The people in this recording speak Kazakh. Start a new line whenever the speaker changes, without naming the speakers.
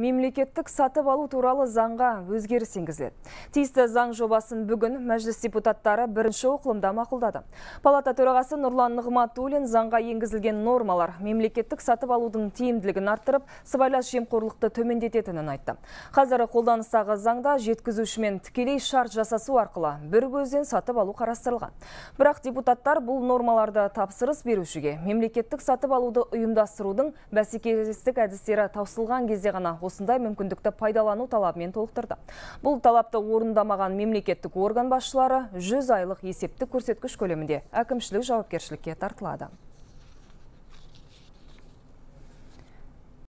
мемлекеттік сатып алу туралы заңға өзгеріс енгізіледі. Тиісті заң жобасын бүгін мәжіліс депутаттары бірінші оқылымда мақұлдады. Палата төрағасы Нұрлан Нығматулин заңға енгізілген нормалар мемлекеттік сатып алудың тиімділігін арттырып, сыбайлас жемқорлықты төмендететінін айтты. Қазір қолданыстағы заңда жеткізушімен тікелей шарт жасасу арқылы бір көзден сатып алу қарастырылған. Бірақ депутаттар бұл нормаларды тапсырыс берушіге мемлекеттік сатып алуды ұйымдастырудың бәсекелестік әдістері таусылған кезде ғана осындай мүмкіндікті пайдалану талабымен толықтырды. Бұл талапты орындамаған мемлекеттік орган басшылары 100 айлық есепті көрсеткіш көлемінде әкімшілік жауапкершілікке тартылады.